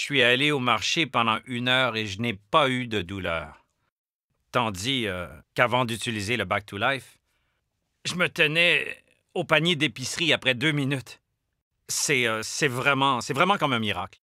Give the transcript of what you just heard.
Je suis allé au marché pendant une heure et je n'ai pas eu de douleur. Tandis euh, qu'avant d'utiliser le Back to Life, je me tenais au panier d'épicerie après deux minutes. C'est euh, vraiment, vraiment comme un miracle.